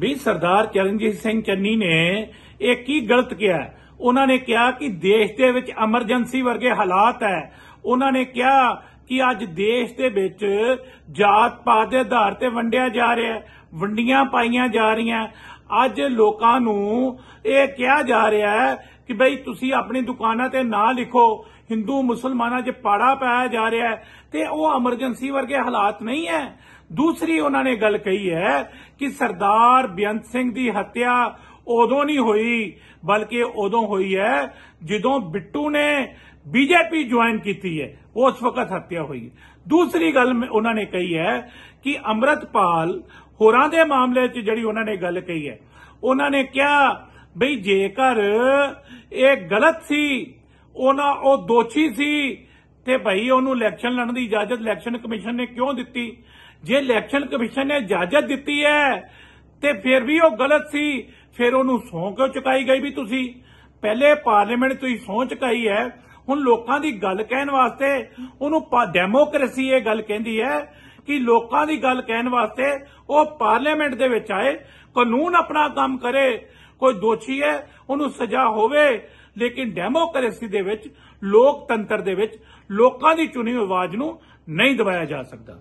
ਵੀ ਸਰਦਾਰ ਚਰਨਜੀਤ ਸਿੰਘ ਚੰਨੀ ਨੇ ਇਹ ਕੀ ਗਲਤ ਕਿਹਾ ਉਹਨਾਂ ਨੇ ਕਿਹਾ ਕਿ ਦੇਸ਼ ਦੇ ਵਿੱਚ ਐਮਰਜੈਂਸੀ ਵਰਗੇ ਹਾਲਾਤ ਹੈ ਉਹਨਾਂ ਨੇ ਕਿਹਾ ਕਿ ਅੱਜ ਦੇਸ਼ ਦੇ ਵਿੱਚ ਜਾਤ ਪਾਤ ਦੇ ਆਧਾਰ ਤੇ ਵੰਡਿਆ ਜਾ ਰਿਹਾ ਹੈ ਵੰਡੀਆਂ ਪਾਈਆਂ ਜਾ ਰਹੀਆਂ ਅੱਜ ਲੋਕਾਂ ਨੂੰ ਇਹ ਕਿਹਾ ਜਾ ਰਿਹਾ ਹੈ ਕਿ ਭਈ ਤੁਸੀਂ ਆਪਣੀ ਦੁਕਾਨਾਂ ਤੇ ਨਾਂ ਲਿਖੋ ਹਿੰਦੂ ਮੁਸਲਮਾਨਾਂ 'ਚ ਪਾੜਾ ਪਾਇਆ ਜਾ ਰਿਹਾ ਹੈ ਤੇ ਉਹ ਐਮਰਜੈਂਸੀ ਵਰਗੇ ਹਾਲਾਤ ਨਹੀਂ ਹੈ ਦੂਸਰੀ ਉਹਨਾਂ ਨੇ ਗੱਲ ਕਹੀ ਹੈ ਕਿ ਸਰਦਾਰ ਬਿਆੰਤ ਸਿੰਘ ਦੀ ਹੱਤਿਆ ਉਦੋਂ ਨਹੀਂ ਹੋਈ ਬਲਕਿ ਉਦੋਂ ਹੋਈ ਹੈ ਜਦੋਂ ਬਿੱਟੂ ਨੇ ਬੀਜੇਪੀ ਜੁਆਇਨ ਕੀਤੀ ਹੈ ਉਸ ਵਕਤ ਹੱਤਿਆ ਹੋਈ ਹੈ ਦੂਸਰੀ ਗੱਲ ਉਹਨਾਂ ਨੇ ਕਹੀ ਹੈ ਕਿ ਅਮਰਤਪਾਲ ਹੋਰਾਂ ਦੇ ਮਾਮਲੇ 'ਚ ਜਿਹੜੀ ਉਹਨਾਂ ਨੇ ਗੱਲ ਕਹੀ ਹੈ ਉਹਨਾਂ ਨੇ ਕਿਹਾ ਬਈ ਜੇਕਰ ਇਹ ਗਲਤ ਸੀ ਉਹਨਾਂ ਉਹ ਦੋਸ਼ੀ ਸੀ ਤੇ ਭਾਈ ਉਹਨੂੰ ਇਲੈਕਸ਼ਨ ਲੜਨ ਦੀ ਇਜਾਜ਼ਤ ਇਲੈਕਸ਼ਨ ਕਮਿਸ਼ਨ ਨੇ ਕਿਉਂ ਦਿੱਤੀ ਜੇ ਇਲੈਕਸ਼ਨ ਕਮਿਸ਼ਨ ਨੇ ਇਜਾਜ਼ਤ ਦਿੱਤੀ ਹੈ ਤੇ ਫਿਰ ਵੀ ਉਹ ਗਲਤ ਸੀ ਫਿਰ ਉਹਨੂੰ ਸੌਂ ਕਿਉਂ ਚੁਕਾਈ ਗਈ ਵੀ ਤੁਸੀਂ ਪਹਿਲੇ ਪਾਰਲੀਮੈਂਟ ਤੁਸੀਂ ਸੌਂ ਚੁਕਾਈ ਹੈ ਹੁਣ ਲੋਕਾਂ ਦੀ ਗੱਲ ਕਹਿਣ ਵਾਸਤੇ ਉਹਨੂੰ ਡੈਮੋਕ੍ਰੇਸੀ ਇਹ ਗੱਲ ਕਹਿੰਦੀ ਹੈ ਕਿ ਲੋਕਾਂ ਦੀ ਗੱਲ ਕਹਿਣ ਵਾਸਤੇ ਉਹ ਪਾਰਲੀਮੈਂਟ ਦੇ ਵਿੱਚ ਆਏ ਕਾਨੂੰਨ ਆਪਣਾ ਕੰਮ ਕਰੇ ਕੋਈ ਦੋਸ਼ੀ ਹੈ ਉਹਨੂੰ ਸਜ਼ਾ ਹੋਵੇ ਲੇਕਿਨ ਡੈਮੋਕ੍ਰੇਸੀ ਦੇ ਵਿੱਚ ਲੋਕਤੰਤਰ ਦੇ ਵਿੱਚ ਲੋਕਾਂ ਦੀ ਚੁਣੀ ਆਵਾਜ਼ ਨੂੰ ਨਹੀਂ ਦਬਾਇਆ ਜਾ ਸਕਦਾ